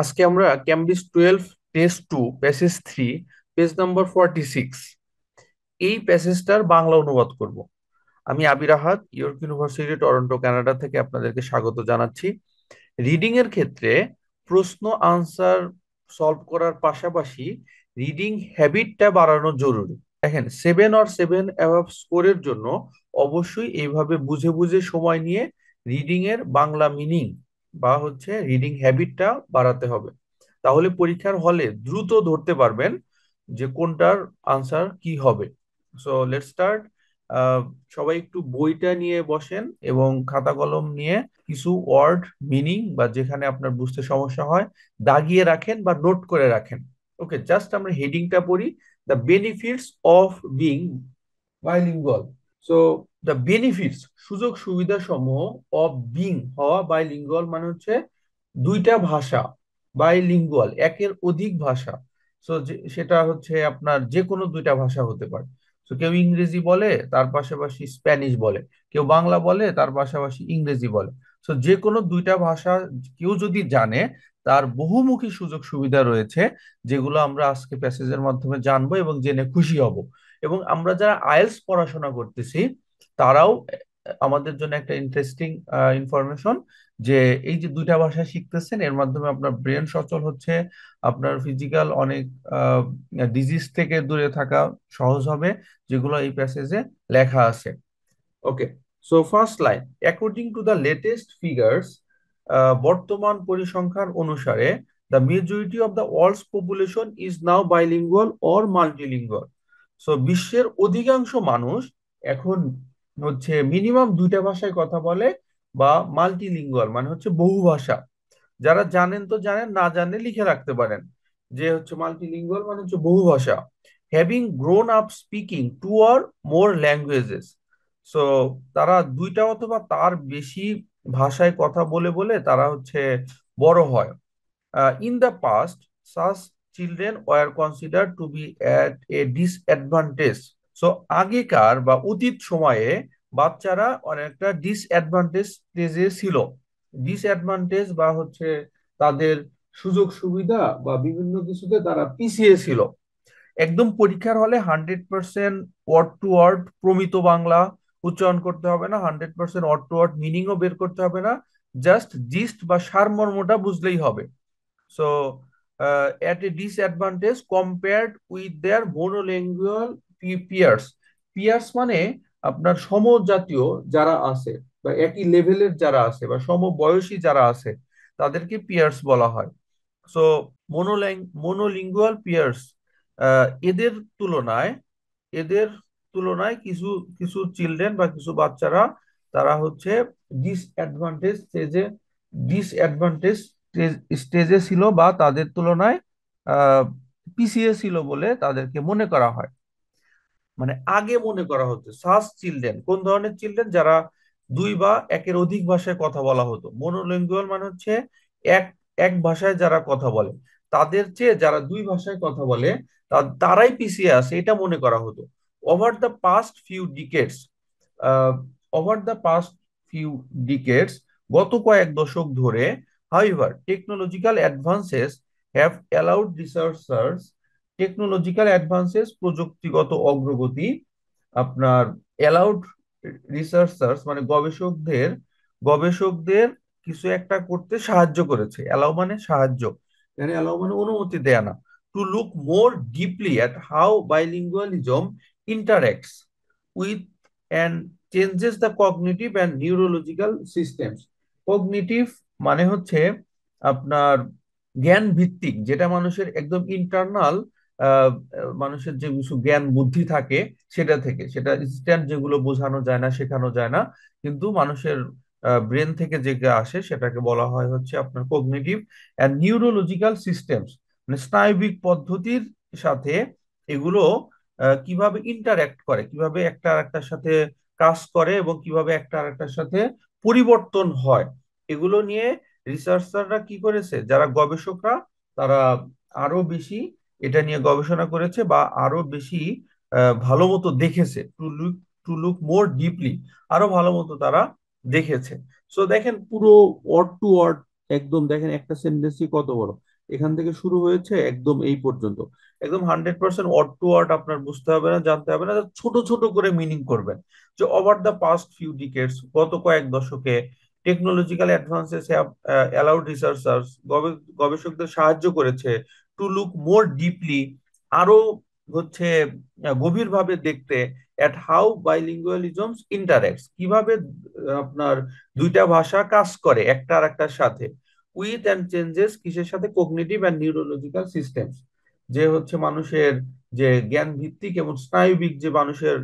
আজকে আমরা Cambridge twelve test two passage three page number forty six এই প্যাসেজটার বাংলা অনুবাদ করব আমি Abir Ahad York University Toronto Canada থেকে আপনাদেরকে স্বাগত জানাচ্ছি রিডিং এর ক্ষেত্রে প্রশ্ন আনসার সলভ করার পাশাপাশি রিডিং হ্যাবিটটা বাড়ানো জরুরি দেখেন সেভেন অর সেভেন অ্যাভাব স্কোরের জন্য অবশ্যই এইভাবে বুঝে বুঝে সময় নিয়ে রিডিং এর বাংলা মিনিং বা হচ্ছে রিডিং হ্যাবিটটা বাড়াতে হবে তাহলে পরীক্ষার হলে দ্রুত ধরতে পারবেন যে কোনটার আনসার কি হবে সো লেট স্টার্ট সবাই একটু বইটা নিয়ে বসেন এবং খাতা কলম নিয়ে কিছু ওয়ার্ড মিনিং বা যেখানে আপনার বুঝতে সমস্যা হয় দাগিয়ে রাখেন বা নোট করে রাখেন ওকে জাস্ট আমরা হেডিংটা পড়ি the benefits of being bilingual so the benefits সুযোগ সুবিধা সমূহ অফ বিং হওয়া বাই লিঙ্গল মানে হচ্ছে দুইটা ভাষা বাই লিঙ্গল একের অধিক ভাষা সো সেটা হচ্ছে আপনার যে কোনো দুইটা ভাষা হতে পারে তো কেউ ইংরেজি বলে তার পাশাপাশি স্প্যানিশ বলে কেউ বাংলা বলে তার পাশাপাশি ইংরেজি বলে সো যে কোনো দুইটা ভাষা কেউ যদি জানে তার বহুমুখী সুযোগ সুবিধা রয়েছে যেগুলো আমরা আজকে প্যাসেজের মাধ্যমে জানবো এবং জেনে খুশি হব এবং আমরা যারা আয়েলস পড়াশোনা করতেছি তারাও আমাদের জন্য একটা ইন্টারেস্টিং ইনফরমেশন যে এই যে দুইটা ভাষা শিখতেছেন এর মাধ্যমে আপনার ব্রেন সচল হচ্ছে আপনার ফিজিক্যাল অনেক ডিজিজ থেকে দূরে থাকা সহজ হবে যেগুলো এই প্যাসেজে লেখা আছে okay so first line according to the latest figures বর্তমান পরিসংখ্যান অনুসারে the majority of the world's population is now bilingual or multilingual so বিশ্বের অধিকাংশ মানুষ এখন হচ্ছে মিনিমাম দুইটা ভাষায় কথা বলে বা মাল্টিলিঙ্গুয়াল মানে হচ্ছে বহু ভাষা যারা জানেন তো জানেন না জানলে লিখে রাখতে পারেন যে হচ্ছে মাল্টিলিঙ্গুয়াল মানে হচ্ছে বহু ভাষা having grown up speaking two or more languages so তারা দুইটা অথবা তার বেশি ভাষায় কথা বলে বলে তারা হচ্ছে বড় হয় ইন দ্য পাস্ট সাস children were considered to be at a disadvantage so আগেকার বা অতীত সময়ে বাচ্চারা অনেকটা ডিসঅ্যাডভান্টেজ স্টেজে ছিল ডিসঅ্যাডভান্টেজ বা হচ্ছে তাদের সুযোগ সুবিধা বা বিভিন্ন কিছুতে তারা পিছিয়ে ছিল একদম পরীক্ষার হলে hundred percent word to word প্রমিত বাংলা উচ্চারণ করতে হবে না hundred percent word to word মিনিংও বের করতে হবে না জাস্ট জিস্ট বা সারমর্মটা বুঝলেই হবে so at a disadvantage compared with their monolingual peers peers মানে আপনার সমজাতীয় যারা আছে বা একই লেভেলের যারা আছে বা সম বয়সী যারা আছে তাদেরকে পিয়ার্স বলা হয় সো মনোল্যাং মনোলিঙ্গুয়াল পিয়ার্স এদের তুলনায় এদের তুলনায় কিছু কিছু চিলড্রেন বা কিছু বাচ্চারা তারা হচ্ছে ডিসঅ্যাডভান্টেজ স্টেজে ডিসঅ্যাডভান্টেজ স্টেজে ছিল বা তাদের তুলনায় পিছিয়ে ছিল বলে তাদেরকে মনে করা হয় মানে আগে মনে করা হতো সাস চিলড্রেন কোন ধরনের চিলড্রেন যারা দুই বা একের অধিক ভাষায় কথা বলা হতো মনোলিঙ্গুয়াল মানে হচ্ছে এক এক ভাষায় যারা কথা বলে তাদের চেয়ে যারা দুই ভাষায় কথা বলে তারাই পিছিয়ে আসে এটা মনে করা হতো over the past few decades over the past few decades গত কয়েক দশক ধরে হাইভার technological advances have allowed researchers technological advances প্রযুক্তিগত অগ্রগতি আপনার অ্যালাউড রিসার্চার্স মানে গবেষকদের গবেষকদের কিছু একটা করতে সাহায্য করেছে অ্যালাউ মানে সাহায্য মানে অ্যালাউ মানে অনুমতি দেয়া না to look more deeply at how bilingualism interacts with and changes the cognitive and neurological systems cognitive মানে হচ্ছে আপনার জ্ঞান ভিত্তিক যেটা মানুষের একদম ইন্টারনাল মানুষের যে কিছু জ্ঞান বুদ্ধি থাকে সেটা থেকে সেটা ইনস্ট্যান্ট যেগুলো বোঝানো যায় না শেখানো যায় না কিন্তু মানুষের ব্রেন থেকে যে আসে সেটাকে বলা হয় হচ্ছে আপনার কগনিটিভ অ্যান্ড নিউরোলজিক্যাল সিস্টেমস মানে স্নায়বিক পদ্ধতির সাথে এগুলো কিভাবে ইন্টারঅ্যাক্ট করে কিভাবে একটা আরেকটার সাথে কাজ করে এবং কিভাবে একটা আরেকটার সাথে পরিবর্তন হয় এগুলো নিয়ে রিসার্চাররা কি করেছে যারা গবেষকরা তারা আরো বেশি এটা নিয়ে গবেষণা করেছে বা আরো বেশি ভালো মতো দেখেছে to look to look more deeply আরো ভালো মতো তারা দেখেছে সো দেখেন পুরো ওয়ার্ড টু ওয়ার্ড একদম দেখেন একটা সেন্টেন্সই কত বড় এখান থেকে শুরু হয়েছে একদম এই পর্যন্ত একদম hundred percent word to word আপনার বুঝতে হবে না জানতে হবে না ছোট ছোট করে মিনিং করবেন যে over the past few decades গত কয়েক দশকে টেকনোলজিক্যাল অ্যাডভান্সেস অ্যালাউড রিসার্চার্স গবেষকদের সাহায্য করেছে টু লুক মোর ডিপলি আরো হচ্ছে গভীরভাবে দেখতে অ্যাট হাউ বাইলিঙ্গুয়ালিজমস ইন্টারেক্টস কিভাবে আপনার দুইটা ভাষা কাজ করে একটা আর একটার সাথে উইথ অ্যান্ড চেঞ্জেস কিসের সাথে কোগনিটিভ অ্যান্ড নিউরোলজিক্যাল সিস্টেমস যে হচ্ছে মানুষের যে জ্ঞান ভিত্তিক এবং স্নায়ুবিক যে মানুষের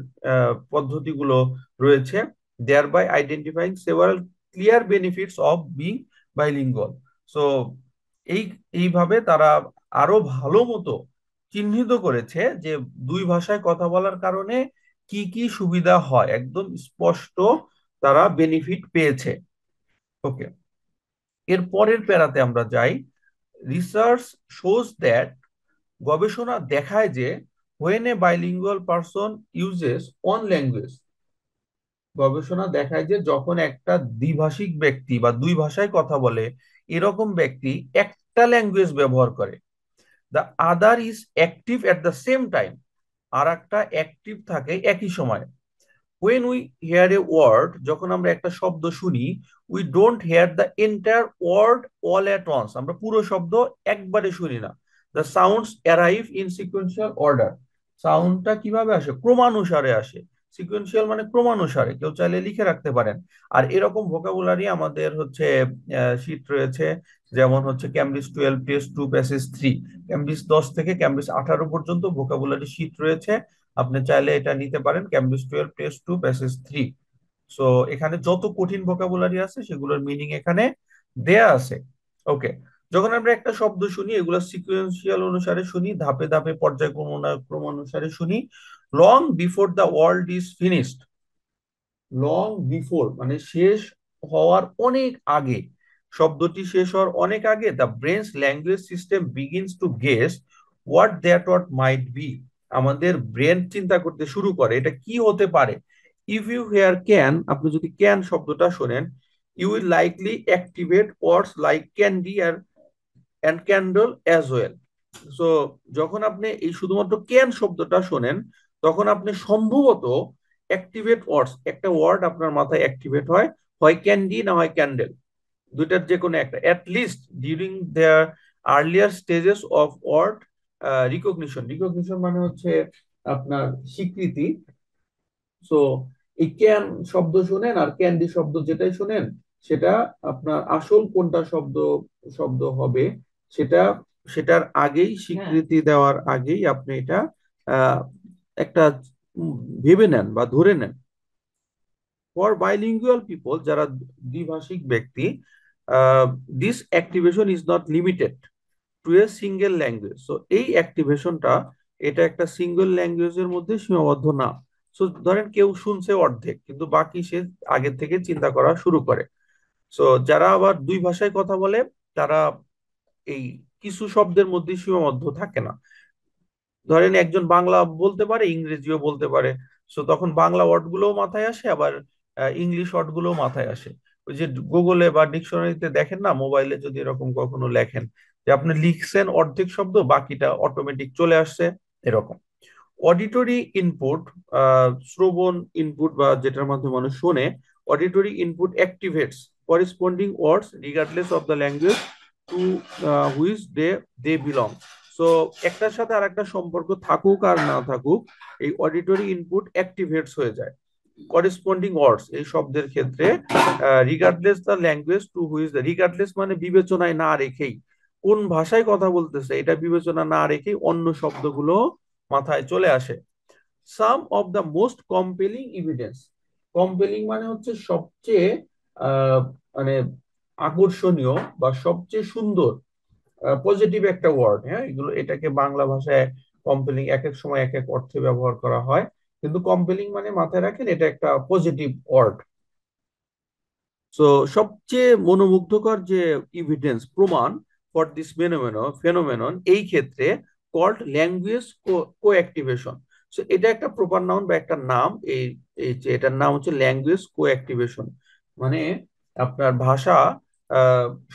পদ্ধতিগুলো রয়েছে thereby identifying several clear benefits of being bilingual so এই এইভাবে তারা আরো ভালো মতো চিহ্নিত করেছে যে দুই ভাষায় কথা বলার কারণে কি কি সুবিধা হয় একদম স্পষ্ট তারা বেনিফিট পেয়েছে ওকে এর পরের প্যারাতে আমরা যাই রিসার্চ শোজ দ্যাট গবেষণা দেখায় যে when a bilingual person uses one language গবেষণা দেখায় যে যখন একটা দ্বিভাষিক ব্যক্তি বা দুই ভাষায় কথা বলে এরকম ব্যক্তি একটা ল্যাঙ্গুয়েজ ব্যবহার করে the other is active at the same time আর একটা অ্যাক্টিভ থাকে একই সময় when we hear a word যখন আমরা একটা শব্দ শুনি we don't hear the entire word all at once আমরা পুরো শব্দ একবারে শুনি না the sounds arrive in sequential order সাউন্ডটা কিভাবে আসে ক্রমানুসারে আসে সিকুয়েন্সিয়াল মানে ক্রমানুসারে কেউ চাইলে লিখে রাখতে পারেন আর এরকম ভোকাবুলারি আমাদের হচ্ছে শীত রয়েছে যেমন হচ্ছে Cambridge twelve place two passage three Cambridge দশ থেকে ক্যামব্রিজ আঠারো পর্যন্ত ভোকাবুলারি শীত রয়েছে আপনি চাইলে এটা নিতে পারেন Cambridge twelve place two passage three so এখানে যত কঠিন ভোকাবুলারি আছে সেগুলোর মিনিং এখানে দেয়া আছে ওকে যখন আমরা একটা শব্দ শুনি এগুলো সিকুয়েন্সিয়াল অনুসারে শুনি ধাপে ধাপে পর্যায়ক্রম ক্রম অনুসারে শুনি long before the world is finished long before মানে শেষ হওয়ার অনেক আগে শব্দটি শেষ হওয়ার অনেক আগে the brain's language system begins to guess what that what might be আমাদের ব্রেন চিন্তা করতে শুরু করে এটা কি হতে পারে ইফ ইউ হেয়ার ক্যান আপনি যদি ক্যান শব্দটা শোনেন you will likely activate words like candy আর and candle as well so যখন আপনি এই শুধুমাত্র ক্যান শব্দটা শোনেন তখন আপনি সম্ভবত অ্যাক্টিভেট ওয়ার্ডস একটা ওয়ার্ড আপনার মাথায় অ্যাক্টিভেট হয় হয় ক্যান্ডি না হয় ক্যান্ডেল দুইটার যে কোনো একটা at least during their earlier stages of word recognition recognition মানে হচ্ছে আপনার স্বীকৃতি সো এই ক্যান শব্দ শোনেন আর ক্যান্ডি শব্দ যেটাই শোনেন সেটা আপনার আসল কোনটা শব্দ শব্দ হবে সেটা সেটার আগেই হ্যাঁ। স্বীকৃতি দেওয়ার আগেই আপনি এটা একটা ভেবে নেন বা ধরে নেন ফর বাইলিঙ্গুয়াল পিপল যারা দ্বিভাষিক ব্যক্তি this activation is not limited to a single language so এই অ্যাক্টিভেশনটা এটা একটা সিঙ্গেল ল্যাঙ্গুয়েজের মধ্যে সীমাবদ্ধ না সো ধরেন কেউ শুনছে অর্ধেক কিন্তু বাকি সে আগে থেকে চিন্তা করা শুরু করে সো যারা আবার দুই ভাষায় কথা বলে তারা এই কিছু শব্দের মধ্যে সীমাবদ্ধ থাকে না ধরেন একজন বাংলা বলতে পারে ইংরেজিও বলতে পারে সো তখন বাংলা ওয়ার্ডগুলোও মাথায় আসে আবার ইংলিশ ওয়ার্ডগুলোও মাথায় আসে ওই যে গুগলে বা ডিকশনারিতে দেখেন না মোবাইলে যদি এরকম কখনো লেখেন যে আপনি লিখছেন অর্ধেক শব্দ বাকিটা অটোমেটিক চলে আসছে এরকম অডিটরি ইনপুট শ্রবণ ইনপুট বা যেটার মাধ্যমে মানুষ শোনে auditory input activates corresponding words regardless of the language to which they they belong so একটার সাথে আর একটা সম্পর্ক থাকুক আর না থাকুক এই অডিটরি ইনপুট অ্যাক্টিভেটস হয়ে যায় করেসপন্ডিং ওয়ার্ডস এই শব্দের ক্ষেত্রে regardless the language to which regardless মানে বিবেচনায় না রেখেই কোন ভাষায় কথা বলতেছে এটা বিবেচনা না রেখেই অন্য শব্দগুলো মাথায় চলে আসে some of the most compelling evidence compelling মানে হচ্ছে সবচেয়ে মানে আকর্ষণীয় বা সবচেয়ে সুন্দর পজিটিভ একটা ওয়ার্ড হ্যাঁ এগুলো এটাকে বাংলা ভাষায় কম্পেলিং এক এক সময় এক এক অর্থে ব্যবহার করা হয় কিন্তু কম্পেলিং মানে মাথায় রাখেন এটা একটা পজিটিভ ওয়ার্ড সো সবচেয়ে মনোমুগ্ধকর যে ইভিডেন্স প্রমাণ ফর দিস ফেনোমেনন এই ক্ষেত্রে কল্ড ল্যাঙ্গুয়েজ অ্যাক্টিভেশন সো এটা একটা প্রপার নাউন বা একটা নাম এই এটার নাম হচ্ছে ল্যাঙ্গুয়েজ অ্যাক্টিভেশন মানে আপনার ভাষা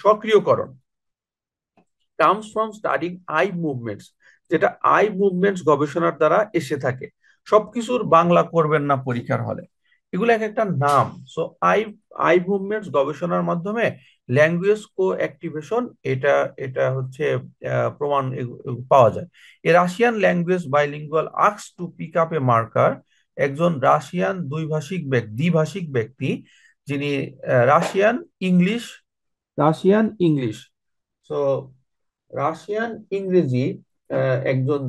সক্রিয়করণ comes from studying eye movements যেটা আই মুভমেন্টস গবেষণার দ্বারা এসে থাকে সবকিছুর বাংলা করবেন না পরীক্ষার হলে এগুলো এক একটা নাম সো আই আই মুভমেন্টস গবেষণার মাধ্যমে ল্যাঙ্গুয়েজ কো অ্যাক্টিভেশন এটা এটা হচ্ছে প্রমাণ পাওয়া যায় এ রাশিয়ান ল্যাঙ্গুয়েজ বাইলিঙ্গুয়াল আক্স to pick up a marker একজন রাশিয়ান দ্বিভাষিক ব্যক্তি দ্বিভাষিক ব্যক্তি যিনি Russian English Russian English so Russian ইংরেজি একজন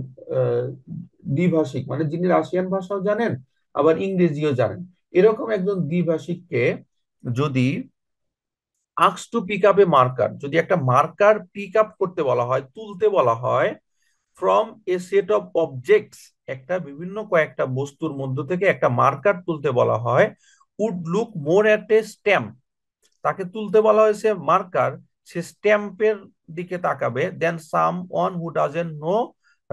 দ্বিভাষিক মানে যিনি রাশিয়ান ভাষাও জানেন আবার ইংরেজিও জানেন এরকম একজন দ্বিভাষিককে যদি আক্স to pick up a marker যদি একটা মার্কার পিক আপ করতে বলা হয় তুলতে বলা হয় from a set of objects একটা বিভিন্ন কয়েকটা বস্তুর মধ্য থেকে একটা মার্কার তুলতে বলা হয় would look more at a stamp তাকে তুলতে বলা হয়েছে মার্কার সে স্ট্যাম্পের দিকে তাকাবে then someone who doesn't know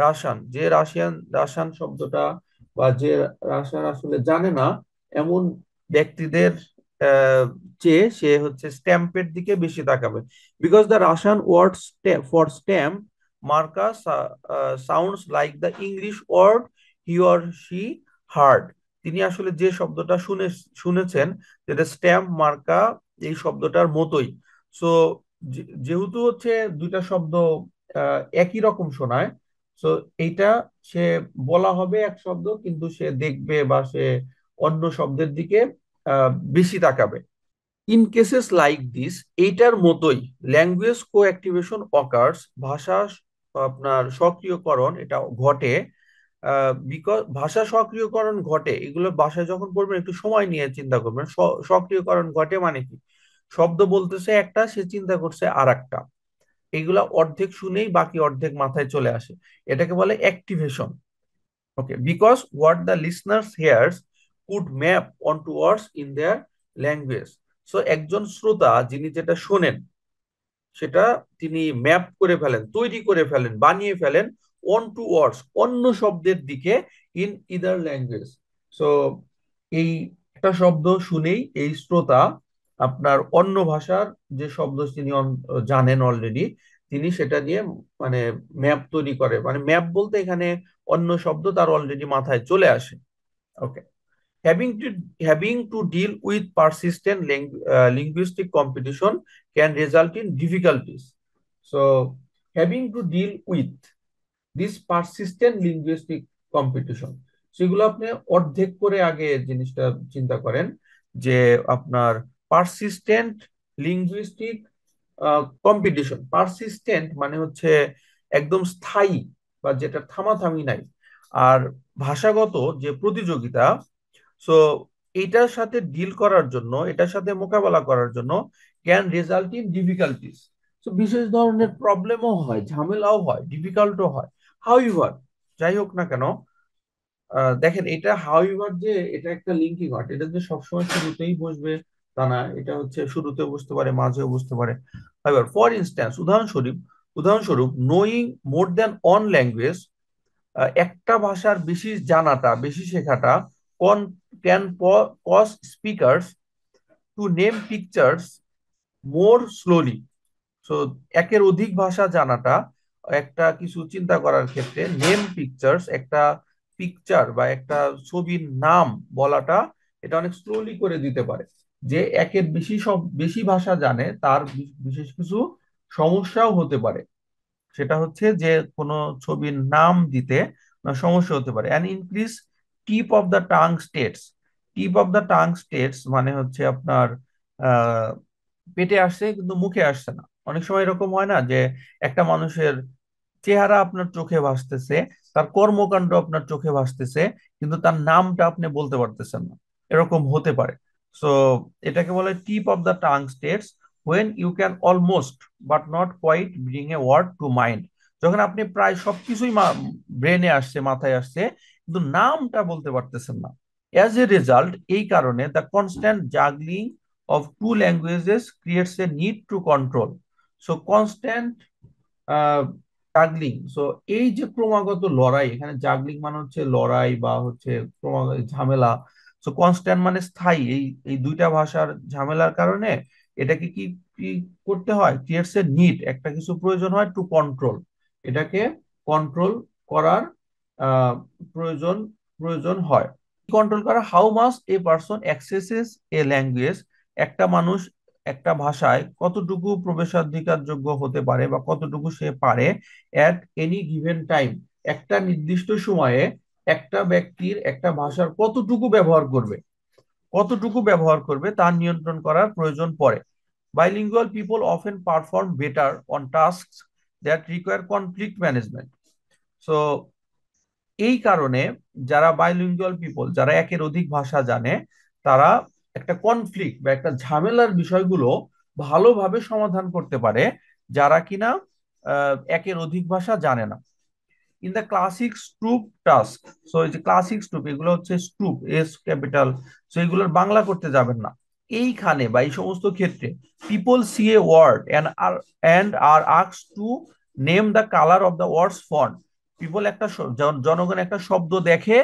Russian যে রাশিয়ান রাশান শব্দটা বা যে রাশিয়ান আসলে জানে না এমন ব্যক্তিদের চেয়ে সে হচ্ছে স্ট্যাম্পের দিকে বেশি তাকাবে because the Russian word for stamp মার্কা sounds like the English word he or she heard তিনি আসলে যে শব্দটা শুনে শুনেছেন যেটা স্ট্যাম্প মার্কা এই শব্দটার মতোই সো যেহেতু হচ্ছে দুইটা শব্দ একই রকম শোনায় তো এইটা সে বলা হবে এক শব্দ কিন্তু সে দেখবে বা সে অন্য শব্দের দিকে বেশি তাকাবে ইন কেসেস লাইক দিস এইটার মতোই ল্যাঙ্গুয়েজ কো অ্যাক্টিভেশন অকার্স ভাষা আপনার সক্রিয়করণ এটা ঘটে বিকজ ভাষা সক্রিয়করণ ঘটে এগুলো ভাষা যখন পড়বেন একটু সময় নিয়ে চিন্তা করবেন সক্রিয়করণ ঘটে মানে কি শব্দ বলতেছে একটা সে চিন্তা করছে আর একটা এগুলা অর্ধেক শুনেই বাকি অর্ধেক মাথায় চলে আসে এটাকে বলে activation okay because what the listeners hears could map on to words in their language so একজন শ্রোতা যিনি যেটা শোনেন সেটা তিনি ম্যাপ করে ফেলেন তৈরি করে ফেলেন বানিয়ে ফেলেন অন টু ওয়ার্ডস অন্য শব্দের দিকে ইন ইদার ল্যাঙ্গুয়েজ সো এই একটা শব্দ শুনেই এই শ্রোতা আপনার অন্য ভাষার যে শব্দ তিনি জানেন অলরেডি তিনি সেটা দিয়ে মানে ম্যাপ তৈরি করে মানে ম্যাপ বলতে এখানে অন্য শব্দ তার অলরেডি মাথায় চলে আসে okay having to having to deal with persistent linguistic competition can result in difficulties so having to deal with this persistent linguistic competition সেগুলো আপনি অর্ধেক করে আগে জিনিসটা চিন্তা করেন যে আপনার পারসিস্টেন্ট লিঙ্গুইস্টিক কম্পিটিশন পারসিস্টেন্ট মানে হচ্ছে একদম স্থায়ী বা যেটা থামাথামি নাই আর ভাষাগত যে প্রতিযোগিতা সো এটার সাথে ডিল করার জন্য এটার সাথে মোকাবেলা করার জন্য ক্যান রেজাল্ট ইন ডিফিকাল্টিস তো বিশেষ ধরনের প্রবলেমও হয় ঝামেলাও হয় ডিফিকাল্টও হয় হাউ ইভার যাই হোক না কেন দেখেন এটা হাউ ইভার যে এটা একটা লিঙ্কিং আর্ট এটা যে সবসময় শুরুতেই বসবে তা না এটা হচ্ছে শুরুতেও বুঝতে পারে মাঝেও বুঝতে পারে এবার ফর ইনস্ট্যান্স উদাহরণস্বরূপ উদাহরণস্বরূপ knowing more than one language একটা ভাষার বেশি জানাটা বেশি শেখাটা can can cause speakers to name pictures more slowly so একের অধিক ভাষা জানাটা একটা কিছু চিন্তা করার ক্ষেত্রে নেম পিকচার্স একটা পিকচার বা একটা ছবির নাম বলাটা এটা অনেক স্লোলি করে দিতে পারে যে একের বেশি সব বেশি ভাষা জানে তার বিশেষ কিছু সমস্যাও হতে পারে সেটা হচ্ছে যে কোনো ছবির নাম দিতে সমস্যা হতে পারে an increase tip of the tongue states tip of the tongue states মানে হচ্ছে আপনার পেটে আসছে কিন্তু মুখে আসছে না অনেক সময় এরকম হয় না যে একটা মানুষের চেহারা আপনার চোখে ভাসতেছে তার কর্মকাণ্ড আপনার চোখে ভাসতেছে কিন্তু তার নামটা আপনি বলতে পারতেছেন না এরকম হতে পারে সো এটাকে বলে tip of the tongue states when you can almost but not quite bring a word to mind যখন আপনি প্রায় সবকিছুই ব্রেনে আসছে মাথায় আসছে কিন্তু নামটা বলতে পারতেছেন না অ্যাজ এ রেজাল্ট এই কারণে the constant juggling of two languages creates a need to control so constant juggling so এই যে ক্রমাগত লড়াই এখানে জাগলিং মানে হচ্ছে লড়াই বা হচ্ছে ক্রমাগত ঝামেলা সো কনস্ট্যান্ট মানে স্থায়ী এই এই দুইটা ভাষার ঝামেলার কারণে এটাকে কি কি করতে হয় ক্রিয়েটস এ নিড একটা কিছু প্রয়োজন হয় টু কন্ট্রোল এটাকে কন্ট্রোল করার প্রয়োজন প্রয়োজন হয় কন্ট্রোল করা how much a person accesses a language একটা মানুষ একটা ভাষায় কতটুকু প্রবেশাধিকার যোগ্য হতে পারে বা কতটুকু সে পারে অ্যাট এনি গিভেন টাইম একটা নির্দিষ্ট সময়ে একটা ব্যক্তির একটা ভাষার কতটুকু ব্যবহার করবে কতটুকু ব্যবহার করবে তা নিয়ন্ত্রণ করার প্রয়োজন পড়ে bilingual people often perform better on task that require conflict management so এই কারণে যারা বাইলিঙ্গুয়াল পিপল যারা একের অধিক ভাষা জানে তারা একটা কনফ্লিক্ট বা একটা ঝামেলার বিষয়গুলো ভালোভাবে সমাধান করতে পারে যারা কিনা একের অধিক ভাষা জানে না in the classic Stroop task so এই যে ক্লাসিক স্ট্রুপ এগুলো হচ্ছে স্ট্রুপ এস ক্যাপিটাল সো এগুলোর বাংলা করতে যাবেন না এইখানে বা এই সমস্ত ক্ষেত্রে people see a word and are and are আক্স to name the colour of the words font people একটা জনগণ একটা শব্দ দেখে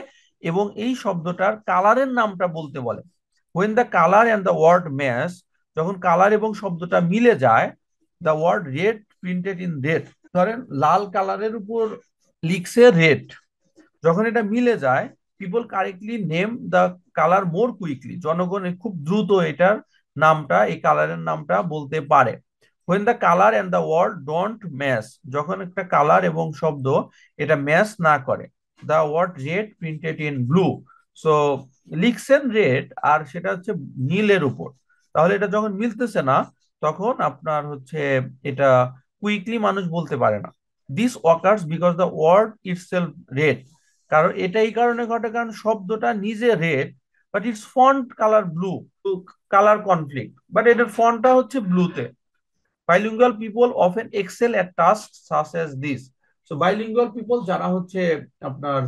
এবং এই শব্দটার কালারের নামটা বলতে বলে when the colour and the word match যখন কালার এবং শব্দটা মিলে যায় the word red printed in red ধরেন লাল কালারের উপর লিখছে রেড যখন এটা মিলে যায় people correctly name the colour more quickly জনগণ খুব দ্রুত এটার নামটা এই কালারের নামটা বলতে পারে when the colour and the word don't match যখন একটা কালার এবং শব্দ এটা ম্যাচ না করে the word red printed in blue so লিখছেন রেড আর সেটা হচ্ছে নীলের উপর তাহলে এটা যখন মিলতেছে না তখন আপনার হচ্ছে এটা কুইকলি মানুষ বলতে পারে না this occurs because the word self red কারণ এটা এই কারণে ঘটে কারণ শব্দটা নিজে red but it's font colour blue colour conflict but এটার ফন্টটা হচ্ছে ব্লুতে people often excel at task such as this so bilingual people যারা হচ্ছে আপনার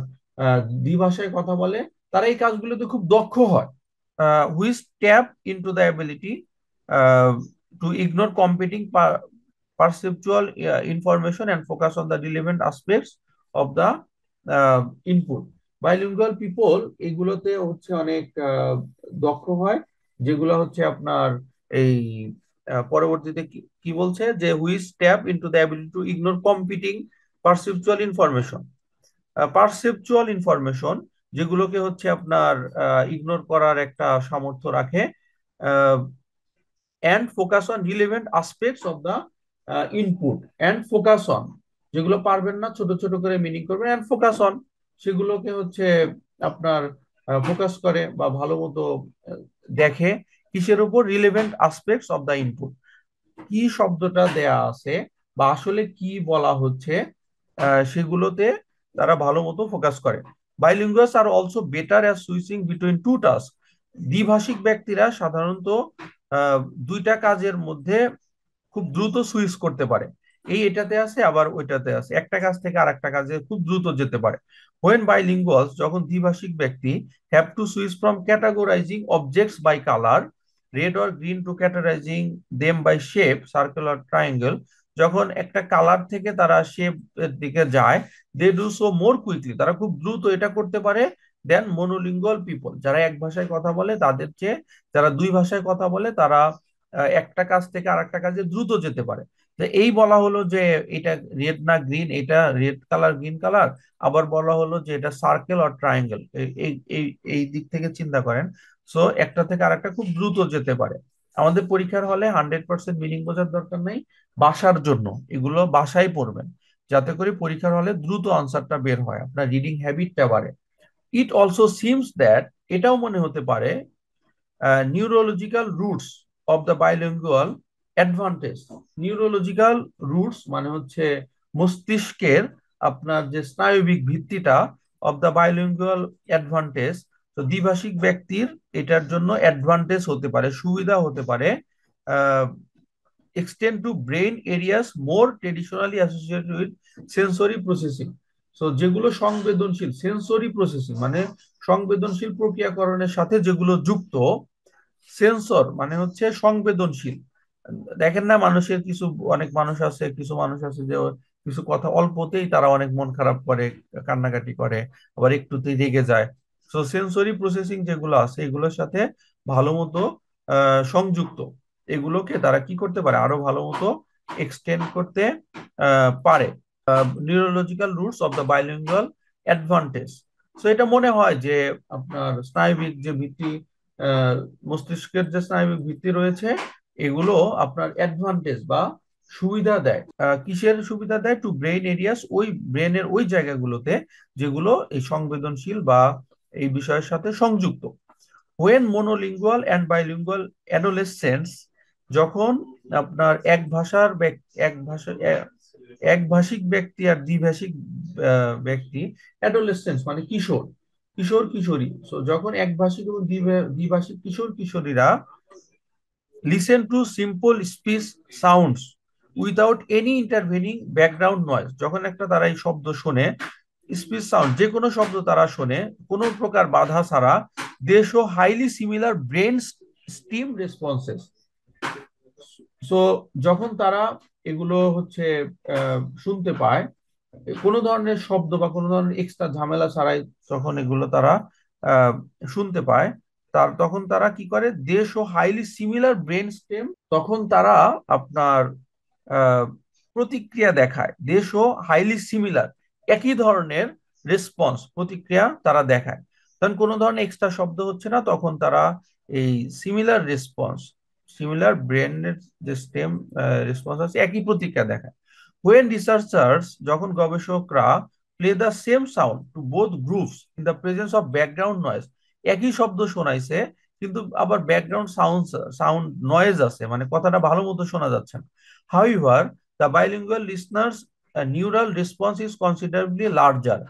দ্বিভাষায় কথা বলে তারা এই কাজগুলোতে খুব দক্ষ হয় which tap to the ability to ignore competing perceptual uh, information and focus on the relevant aspects of the uh, input bilingual people এগুলোতে হচ্ছে অনেক দক্ষ হয় যেগুলো হচ্ছে আপনার এই পরবর্তীতে কি বলছে যে হুইচ স্ট্যাপ into the ability to ignore competing perceptual information perceptual information যেগুলোকে হচ্ছে আপনার ইগনোর করার একটা সামর্থ্য রাখে and focus on relevant aspects of the input and focus on যেগুলো পারবেন না ছোট ছোট করে মিনিং করবেন অ্যান্ড ফোকাস অন সেগুলোকে হচ্ছে আপনার ফোকাস করে বা ভালো মতো দেখে কিসের উপর relevant aspects of the input কি শব্দটা দেয়া আছে বা আসলে কি বলা হচ্ছে সেগুলোতে তারা ভালো মতো ফোকাস করে bilinguals are also better as switching between two task দ্বিভাষিক ব্যক্তিরা সাধারণত দুইটা কাজের মধ্যে খুব দ্রুত সুইচ করতে পারে এই এটাতে আছে আবার ওইটাতে আছে একটা কাজ থেকে আর একটা কাজে খুব দ্রুত যেতে পারে হোয়েন বাইলিঙ্গুয়ালস যখন দ্বিভাষিক ব্যক্তি have to switch from categorising objects by colour red or green to categorising them by shape circle triangle যখন একটা কালার থেকে তারা শেপ এর দিকে যায় they do so more quickly তারা খুব দ্রুত এটা করতে পারে দেন মনোলিঙ্গুয়াল পিপল যারা এক ভাষায় কথা বলে তাদের চেয়ে যারা দুই ভাষায় কথা বলে তারা একটা কাজ থেকে আর একটা কাজে দ্রুত যেতে পারে তো এই বলা হলো যে এটা রেড না গ্রিন এটা রেড কালার গ্রিন কালার আবার বলা হলো যে এটা সার্কেল আর ট্রায়াঙ্গেল এই এই এই দিক থেকে চিন্তা করেন সো একটা থেকে আর একটা খুব দ্রুত যেতে পারে আমাদের পরীক্ষার হলে হান্ড্রেড পার্সেন্ট মিনিং বোঝার দরকার নেই বাসার জন্য এগুলো বাসায় পড়বেন যাতে করে পরীক্ষার হলে দ্রুত আনসারটা বের হয় আপনার রিডিং হ্যাবিটটা বাড়ে ইট অলসো সিমস দ্যাট এটাও মনে হতে পারে neurological roots of the bilingual advantage neurological roots মানে হচ্ছে মস্তিষ্কের আপনার যে স্নায়বিক ভিত্তিটা অব দ্য বাইলিঙ্গুয়াল অ্যাডভান্টেজ তো দ্বিভাষিক ব্যক্তির এটার জন্য অ্যাডভান্টেজ হতে পারে সুবিধা হতে পারে extend to brain areas more traditionally associated with sensory processing so যেগুলো সংবেদনশীল সেন্সরি প্রসেসিং মানে সংবেদনশীল প্রক্রিয়াকরণের সাথে যেগুলো যুক্ত সেন্সর মানে হচ্ছে সংবেদনশীল দেখেন না মানুষের কিছু অনেক মানুষ আছে কিছু মানুষ আছে যে কিছু কথা অল্পতেই তারা অনেক মন খারাপ করে কান্নাকাটি করে আবার একটুতেই রেগে যায় সো সেন্সরি প্রসেসিং যেগুলো আছে এগুলোর সাথে ভালো মতো সংযুক্ত এগুলোকে তারা কি করতে পারে আরো ভালো মতো এক্সটেন্ড করতে পারে neurological roots of the bilingual advantage so এটা মনে হয় যে আপনার স্নায়বিক যে ভিত্তি মস্তিষ্কের যে স্নায়বিক ভিত্তি রয়েছে এগুলো আপনার অ্যাডভান্টেজ বা সুবিধা দেয় কিসের সুবিধা দেয় টু ব্রেন এরিয়াস ওই ব্রেনের ওই জায়গাগুলোতে যেগুলো এই সংবেদনশীল বা এই বিষয়ের সাথে সংযুক্ত when monolingual and bilingual adolescents যখন আপনার এক ভাষার এক ভাষা একভাষিক ব্যক্তি আর দ্বিভাষিক ব্যক্তি অ্যাডোলেসেন্স মানে কিশোর কিশোর কিশোরী সো যখন একভাষিক এবং দ্বিভাষিক কিশোর কিশোরীরা listen to simple speech sounds without any intervening background noise যখন একটা তারা এই শব্দ শোনে স্পিচ সাউন্ড যে কোনো শব্দ তারা শোনে কোনো প্রকার বাধা ছাড়া they show highly similar brain stem responses so যখন তারা এগুলো হচ্ছে শুনতে পায় কোনো ধরনের শব্দ বা কোনো ধরনের এক্সট্রা ঝামেলা ছাড়াই যখন এগুলো তারা শুনতে পায় তার তখন তারা কি করে দেশ ও হাইলি সিমিলার ব্রেন স্টেম তখন তারা আপনার প্রতিক্রিয়া দেখায় দেশ ও হাইলি সিমিলার একই ধরনের রেসপন্স প্রতিক্রিয়া তারা দেখায় তখন কোনো ধরনের এক্সট্রা শব্দ হচ্ছে না তখন তারা এই সিমিলার রেসপন্স সিমিলার ব্রেনের যে স্টেম রেসপন্স আছে একই প্রতিক্রিয়া দেখায় হোয়েন রিসার্চার্স যখন গবেষকরা play the same sound to both groups in the presence of background noise একই শব্দ শোনাইছে কিন্তু আবার ব্যাকগ্রাউন্ড সাউন্ড সাউন্ড নয়েজ আছে মানে কথাটা ভালো মতো শোনা যাচ্ছে না however the bilingual listeners neural response is considerably larger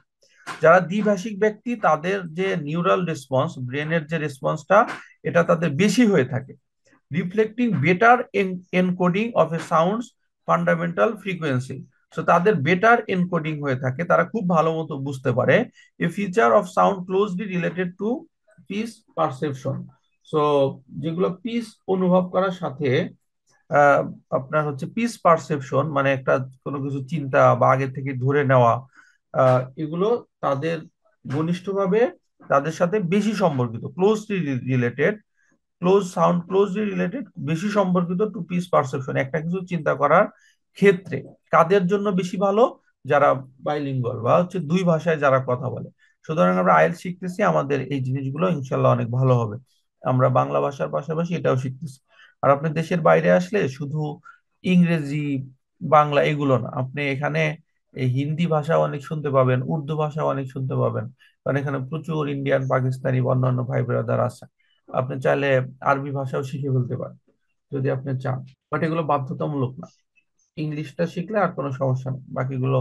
যারা দ্বিভাষিক ব্যক্তি তাদের যে নিউরাল রেসপন্স ব্রেনের যে রেসপন্সটা এটা তাদের বেশি হয়ে থাকে reflecting better encoding of a sounds fundamental frequency so তাদের বেটার এনকোডিং হয়ে থাকে তারা খুব ভালো মতো বুঝতে পারে a feature of sound closely related to pitch perception so যেগুলো পিস অনুভব করার সাথে আপনার হচ্ছে পিস পারসেপশন মানে একটা কোনো কিছু চিন্তা বা আগে থেকে ধরে নেওয়া এগুলো তাদের ঘনিষ্ঠভাবে তাদের সাথে বেশি সম্পর্কিত closely related close sound closely related বেশি সম্পর্কিত টু পিস পারসেপশন একটা কিছু চিন্তা করার ক্ষেত্রে কাদের জন্য বেশি ভালো যারা বাইলিঙ্গুয়াল বা হচ্ছে দুই ভাষায় যারা কথা বলে সুতরাং আমরা আয়েল শিখতেছি আমাদের এই জিনিসগুলো ইনশাল্লাহ অনেক ভালো হবে আমরা বাংলা ভাষার পাশাপাশি এটাও শিখতেছি আর আপনি দেশের বাইরে আসলে শুধু ইংরেজি বাংলা এগুলো না আপনি এখানে এই হিন্দি ভাষা অনেক শুনতে পাবেন উর্দু ভাষা অনেক শুনতে পাবেন কারণ এখানে প্রচুর ইন্ডিয়ান পাকিস্তানি অন্যান্য ভাই ব্রাদার আছে আপনি চাইলে আরবি ভাষাও শিখে ফেলতে পারেন যদি আপনি চান বাট এগুলো বাধ্যতামূলক না ইংলিশটা শিখলে আর কোনো সমস্যা নেই বাকিগুলো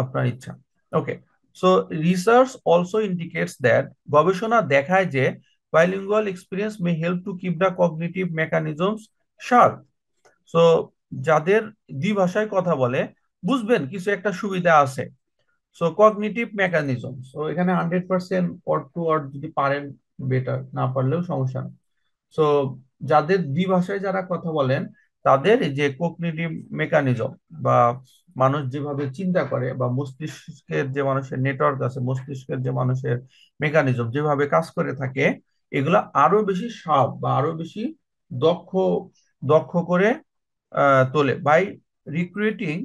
আপনার ইচ্ছা okay so research also indicates that গবেষণা দেখায় যে bilingual experience may help to keep the cognitive mechanisms sharp so যাদের দুই ভাষায় কথা বলে বুঝবেন কিছু একটা সুবিধা আছে সো কগনিটিভ মেকানিজম সো এখানে হান্ড্রেড পার্সেন্ট অর টু যদি পারেন বেটার না পারলেও সমস্যা না সো যাদের দ্বি ভাষায় যারা কথা বলেন তাদের যে কোকনিটি মেকানিজম বা মানুষ যেভাবে চিন্তা করে বা মস্তিষ্কের যে মানুষের নেটওয়ার্ক আছে মস্তিষ্কের যে মানুষের মেকানিজম যেভাবে কাজ করে থাকে এগুলো আরো বেশি সাপ বা আরো বেশি দক্ষ দক্ষ করে তোলে by recruiting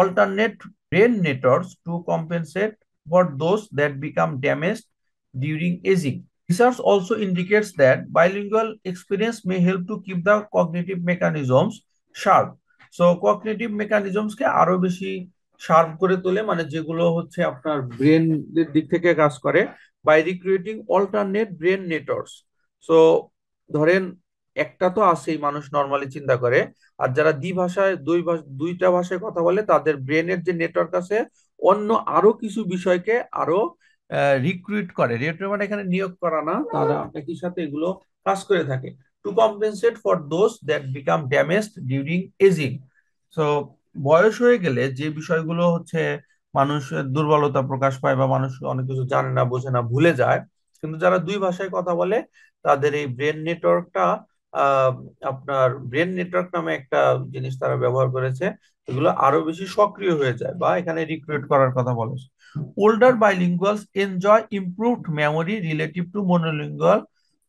alternate brain networks to compensate for those that become damage during ageing Research also indicates that bilingual experience may help to keep the cognitive mechanisms sharp. So cognitive মেকানিজমসকে আরো বেশি শার্প করে তোলে মানে যেগুলো হচ্ছে আপনার brain দিক থেকে কাজ করে by recreating alternate brain networks so ধরেন একটা তো আছেই মানুষ নর্মালি চিন্তা করে আর যারা দ্বি ভাষায় দুই দুইটা ভাষায় কথা বলে তাদের ব্রেনের যে নেটওয়ার্ক আছে অন্য আরো কিছু বিষয়কে আরো রিক্রুইট করে রিক্রুট মানে এখানে নিয়োগ করা না তারা একই সাথে এগুলো কাজ করে থাকে to compensate for those that become damaged during ageing so বয়স হয়ে গেলে যে বিষয়গুলো হচ্ছে মানুষ দুর্বলতা প্রকাশ পায় বা মানুষ অনেক কিছু জানে না বোঝে না ভুলে যায় কিন্তু যারা দুই ভাষায় কথা বলে তাদের এই ব্রেন নেটওয়ার্কটা আপনার ব্রেন নেটওয়ার্ক নামে একটা জিনিস তারা ব্যবহার করেছে এগুলো আরো বেশি সক্রিয় হয়ে যায় বা এখানে রিক্রুট করার কথা বলেছে Older bilinguals enjoy improved memory relative to monolingual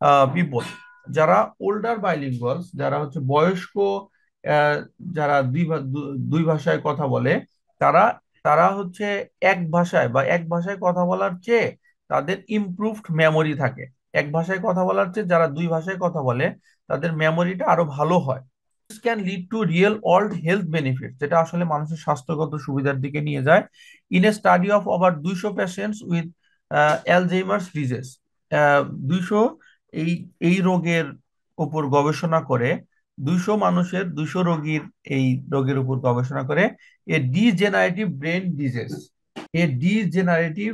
uh, people. যারা ওল্ডার বাইলিঙ্গুয়ালস যারা হচ্ছে বয়স্ক যারা দুই দুই ভাষায় কথা বলে তারা তারা হচ্ছে এক ভাষায় বা এক ভাষায় কথা বলার চেয়ে তাদের ইমপ্রুভড মেমোরি থাকে এক ভাষায় কথা বলার চেয়ে যারা দুই ভাষায় কথা বলে তাদের মেমোরিটা আরো ভালো হয় can lead to real world health benefit যেটা আসলে মানুষের স্বাস্থ্যগত সুবিধার দিকে নিয়ে যায় in a study of over দুইশো পেশেন্টস উইথ অ্যালজেমার্স ডিজেস দুইশো এই এই রোগের উপর গবেষণা করে দুইশো মানুষের দুইশো রোগীর এই রোগের উপর গবেষণা করে a degenerative brain disease a degenerative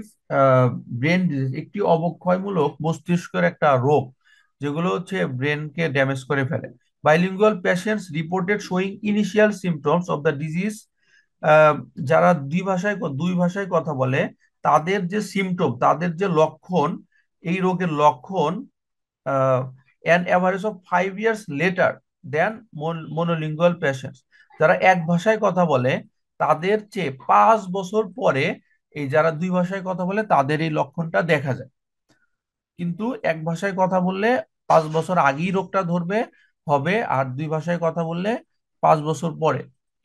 brain disease একটি অবক্ষয়মূলক মস্তিষ্কের একটা রোগ যেগুলো হচ্ছে ব্রেনকে ড্যামেজ করে ফেলে bilingual patients reported showing initial symptoms of the disease যারা দুই ভাষায় দুই ভাষায় কথা বলে তাদের যে সিমটম তাদের যে লক্ষণ এই রোগের লক্ষণ an average of five years later than monolingual patients যারা এক ভাষায় কথা বলে তাদের চেয়ে পাঁচ বছর পরে এই যারা দুই ভাষায় কথা বলে তাদের এই লক্ষণটা দেখা যায় কিন্তু এক ভাষায় কথা বললে পাঁচ বছর আগেই রোগটা ধরবে হবে আর দুই ভাষায় কথা বললে পাঁচ বছর পরে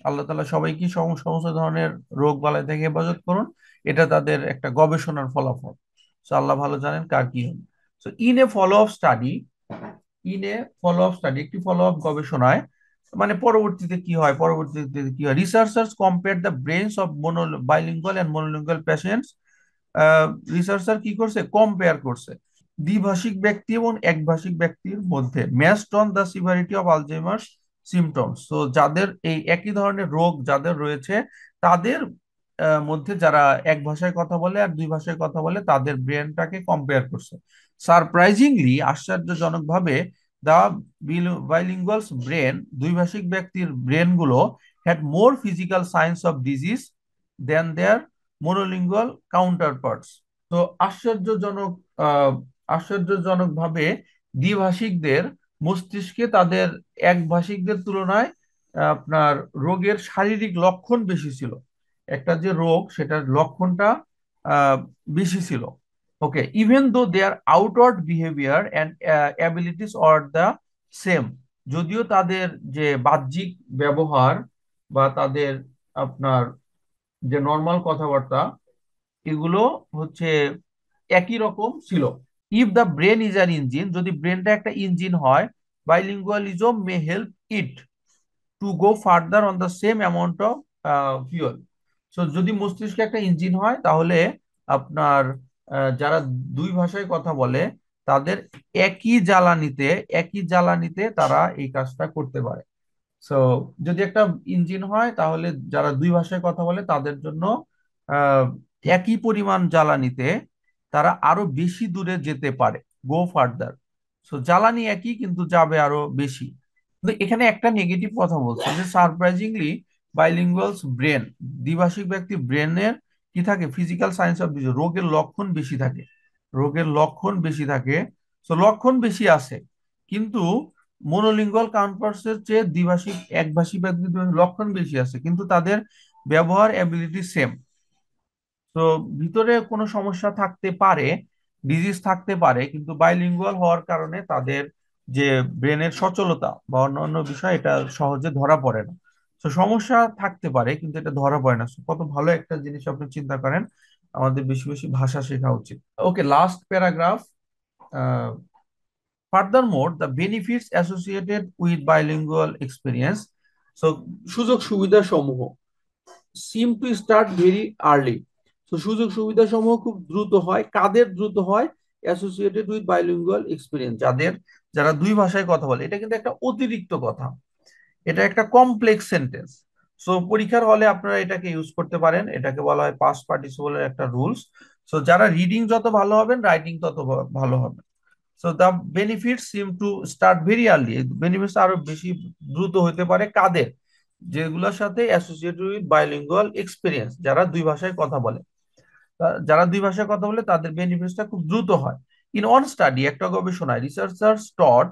আল্লাহ তালা সবাইকে সমস্ত ধরনের রোগ বালাই থেকে হেফাজত করুন এটা তাদের একটা গবেষণার ফলাফল সো আল্লাহ ভালো জানেন কার কি হবে so in a follow up study in a follow up study একটি ফলো আপ গবেষণায় মানে পরবর্তীতে কি হয় পরবর্তীতে কি হয় researchers compare the brains of mono bilingual and monolingual patients researcher কি করছে কম্পেয়ার করছে দ্বিভাষিক ব্যক্তি এবং একভাষিক ব্যক্তির মধ্যে matched on the severity of Alzheimer's symptoms তো যাদের এই একই ধরনের রোগ যাদের রয়েছে তাদের মধ্যে যারা এক ভাষায় কথা বলে আর দুই ভাষায় কথা বলে তাদের ব্রেনটাকে কম্পেয়ার করছে সারপ্রাইজিংলি আশ্চর্যজনকভাবে দ্য বাইলিঙ্গুয়ালস ব্রেন দুইভাষিক ব্যক্তির ব্রেনগুলো had more physical signs of disease than their monolingual counterparts তো আশ্চর্যজনক আশ্চর্যজনকভাবে দ্বিভাষিকদের মস্তিষ্কে তাদের এক ভাষিকদের তুলনায় আপনার রোগের শারীরিক লক্ষণ বেশি ছিল একটা যে রোগ সেটার লক্ষণটা বেশি ছিল okay even though their outward behaviour and abilities were the same যদিও তাদের যে বাহ্যিক ব্যবহার বা তাদের আপনার যে নর্মাল কথাবার্তা এগুলো হচ্ছে একই রকম ছিল if the brain is an engine যদি ব্রেনটা একটা ইঞ্জিন হয় bilingualism may help it to go further on the same amount of fuel so যদি মস্তিষ্কে একটা ইঞ্জিন হয় তাহলে আপনার যারা দুই ভাষায় কথা বলে তাদের একই জ্বালানিতে একই জ্বালানিতে তারা এই কাজটা করতে পারে সো যদি একটা ইঞ্জিন হয় তাহলে যারা দুই ভাষায় কথা বলে তাদের জন্য একই পরিমাণ জ্বালানিতে তারা আরো বেশি দূরে যেতে পারে গো ফার্দার সো জ্বালানি একই কিন্তু যাবে আরো বেশি কিন্তু এখানে একটা নেগেটিভ কথা বলছে যে সারপ্রাইজিংলি বাইলিঙ্গুয়ালস ব্রেন দ্বিভাষিক ব্যক্তি ব্রেনের কি থাকে ফিজিক্যাল সায়েন্স অফ ডিজিজ রোগের লক্ষণ বেশি থাকে রোগের লক্ষণ বেশি থাকে সো লক্ষণ বেশি আছে কিন্তু মনোলিঙ্গুয়াল কাউন্টার্সের চেয়ে দ্বিভাষিক একভাষী ব্যক্তি লক্ষণ বেশি আছে কিন্তু তাদের ব্যবহার অ্যাবিলিটি সেম তো ভিতরে কোনো সমস্যা থাকতে পারে ডিজিজ থাকতে পারে কিন্তু বাইলিঙ্গুয়াল হওয়ার কারণে তাদের যে ব্রেনের সচলতা বা অন্যান্য বিষয় এটা সহজে ধরা পড়ে না তো সমস্যা থাকতে পারে কিন্তু এটা ধরা পড়ে না কত ভালো একটা জিনিস আপনি চিন্তা করেন আমাদের বেশি বেশি ভাষা শেখা উচিত okay last paragraph further furthermore the benefits associated with bilingual experience so সুযোগ সুবিধা সমূহ seem to start very early তো সুযোগ সুবিধা সমূহ খুব দ্রুত হয় কাদের দ্রুত হয় অ্যাসোসিয়েটেড উইথ বাইলিঙ্গুয়াল এক্সপিরিয়েন্স যাদের যারা দুই ভাষায় কথা বলে এটা কিন্তু একটা অতিরিক্ত কথা এটা একটা কমপ্লেক্স সেন্টেন্স সো পরীক্ষার হলে আপনারা এটাকে ইউজ করতে পারেন এটাকে বলা হয় পাস পার্টিসিপলের একটা রুলস সো যারা রিডিং যত ভালো হবেন রাইটিং তত ভালো হবে so the benefit seem to start very early benefits আরো বেশি দ্রুত হতে পারে কাদের যেগুলোর সাথে অ্যাসোসিয়েটেড উইথ বাইলিঙ্গুয়াল এক্সপিরিয়েন্স যারা দুই ভাষায় কথা বলে যারা দুই ভাষায় কথা বলে তাদের বেনিফিটটা খুব দ্রুত হয় ইন অন স্টাডি একটা গবেষণায় researcher taught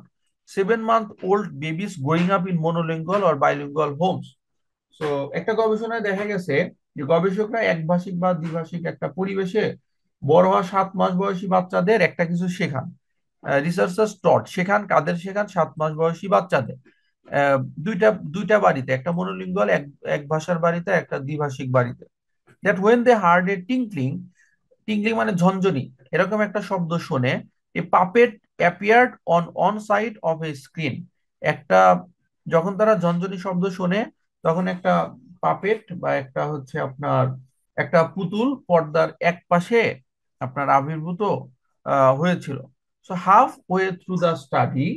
seven month old babies going up in monolingual or bilingual homes so একটা গবেষণায় দেখা গেছে যে গবেষকরা একভাষিক বা দ্বিভাষিক একটা পরিবেশে বড় হওয়া সাত মাস বয়সী বাচ্চাদের একটা কিছু শেখান রিসার্চার স্টট শেখান কাদের শেখান সাত মাস বয়সী বাচ্চাদের দুইটা দুইটা বাড়িতে একটা মনোলিঙ্গল এক এক ভাষার বাড়িতে একটা দ্বিভাষিক বাড়িতে that when they heard a tinkling tinkling মানে ঝঞ্ঝনি এরকম একটা শব্দ শোনে a puppet appeared on one side of a screen একটা যখন তারা ঝঞ্ঝনি শব্দ শোনে তখন একটা পাপেট বা একটা হচ্ছে আপনার একটা পুতুল পর্দার এক পাশে আপনার আবির্ভূত হয়েছিল so halfway through the study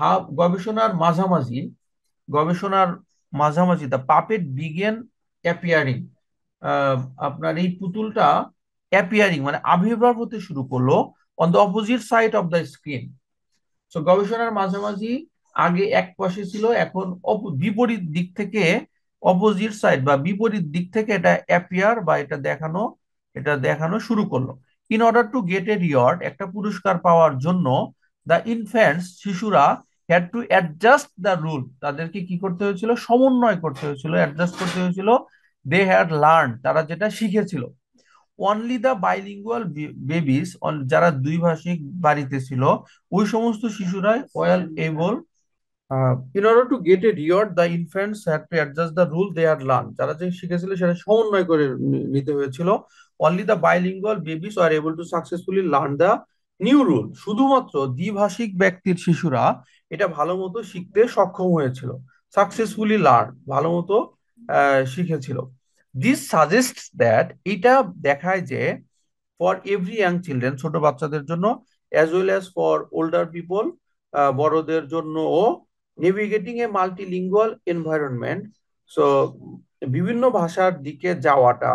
half গবেষণার মাঝামাঝি গবেষণার মাঝামাঝি দ্য পাপেট বিগেন অ্যাপিয়ারিং আপনার এই পুতুলটা অ্যাপিয়ারিং মানে আবির্ভাব হতে শুরু করলো on the opposite side of the screen so গবেষণার মাঝামাঝি আগে এক পাশে ছিল এখন বিপরীত দিক থেকে অপোজিট সাইড বা বিপরীত দিক থেকে এটা অ্যাপিয়ার বা এটা দেখানো এটা দেখানো শুরু করলো in order to get a reward একটা পুরস্কার পাওয়ার জন্য দ্য ইনফ্যান্টস শিশুরা had to adjust the rule তাদেরকে কি করতে হয়েছিল সমন্বয় করতে হয়েছিল অ্যাডজাস্ট করতে হয়েছিল দে হ্যাড লার্ন তারা যেটা শিখেছিল অনলি দ্য বাইলিঙ্গুয়াল বেবিস যারা দুই ভাষিক বাড়িতে ছিল ওই সমস্ত শিশুরাই were able in order to get a reward the infants had to adjust the rule they are learn যারা যে শিখেছিল সেটা সমন্বয় করে নিতে হয়েছিল only the bilingual babies are able to successfully learn the new rule শুধুমাত্র দ্বিভাষিক ব্যক্তির শিশুরা এটা ভালো মতো শিখতে সক্ষম হয়েছিল সাকসেসফুলি লার্ন ভালো মতো শিখেছিল দিস সাজেস্ট দ্যাট এটা দেখায় যে ফর এভরি ইয়াং চিলড্রেন ছোট বাচ্চাদের জন্য as well as for older people বড়দের জন্য ও navigating a multilingual environment so বিভিন্ন ভাষার দিকে যাওয়াটা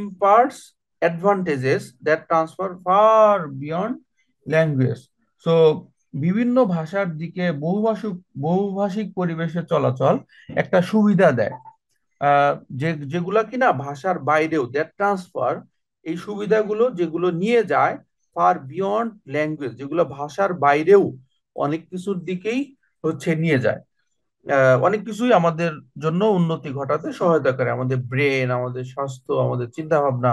imparts advantages that transfer far beyond language so বিভিন্ন ভাষার দিকে বহুভাষিক বহুভাষিক পরিবেশে চলাচল একটা সুবিধা দেয় যে যেগুলা কিনা ভাষার বাইরেও দ্যাট ট্রান্সফার এই সুবিধাগুলো যেগুলো নিয়ে যায় ফার বিয়ন্ড ল্যাঙ্গুয়েজ যেগুলো ভাষার বাইরেও অনেক কিছুর দিকেই হচ্ছে নিয়ে যায় অনেক কিছুই আমাদের জন্য উন্নতি ঘটাতে সহায়তা করে আমাদের ব্রেন আমাদের স্বাস্থ্য আমাদের চিন্তা ভাবনা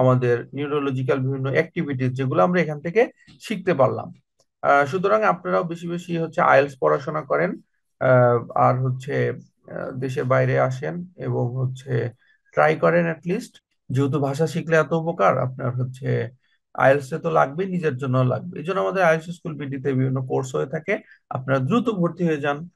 আমাদের নিউরোলজিক্যাল বিভিন্ন অ্যাক্টিভিটিস যেগুলো আমরা এখান থেকে শিখতে পারলাম সুতরাং আপনারাও বেশি বেশি হচ্ছে আইএলস পড়াশোনা করেন আর হচ্ছে দেশের বাইরে আসেন এবং হচ্ছে ট্রাই করেন অ্যাটলিস্ট যেহেতু ভাষা শিখলে এত উপকার আপনার হচ্ছে আইএলস তো লাগবে নিজের জন্য লাগবে এই জন্য আমাদের আইএলস স্কুল বিডিতে বিভিন্ন কোর্স হয়ে থাকে আপনারা দ্রুত ভর্তি হয়ে যান